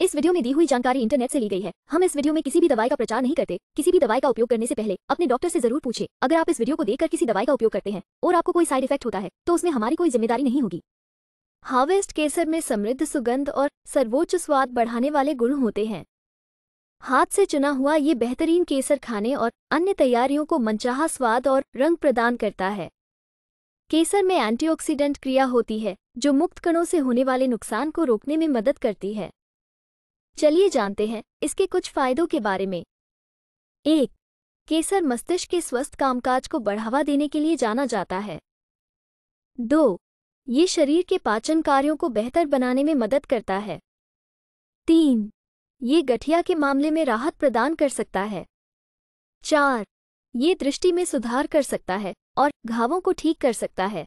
इस वीडियो में दी हुई जानकारी इंटरनेट से ली गई है हम इस वीडियो में किसी भी दवाई का प्रचार नहीं करते किसी भी दवाई का उपयोग करने से पहले अपने डॉक्टर से जरूर पूछे अगर आप इस वीडियो को देखकर किसी दवाई का उपयोग करते हैं और आपको कोई साइड इफेक्ट होता है तो उसमें हमारी कोई जिम्मेदारी नहीं होगी हार्वेस्ट केसर में समृद्ध सुगंध और सर्वोच्च स्वाद बढ़ाने वाले गुण होते हैं हाथ से चुना हुआ ये बेहतरीन केसर खाने और अन्य तैयारियों को मनचाहा स्वाद और रंग प्रदान करता है केसर में एंटीऑक्सीडेंट क्रिया होती है जो मुक्त कणों से होने वाले नुकसान को रोकने में मदद करती है चलिए जानते हैं इसके कुछ फायदों के बारे में एक केसर मस्तिष्क के स्वस्थ कामकाज को बढ़ावा देने के लिए जाना जाता है दो ये शरीर के पाचन कार्यों को बेहतर बनाने में मदद करता है तीन ये गठिया के मामले में राहत प्रदान कर सकता है चार ये दृष्टि में सुधार कर सकता है और घावों को ठीक कर सकता है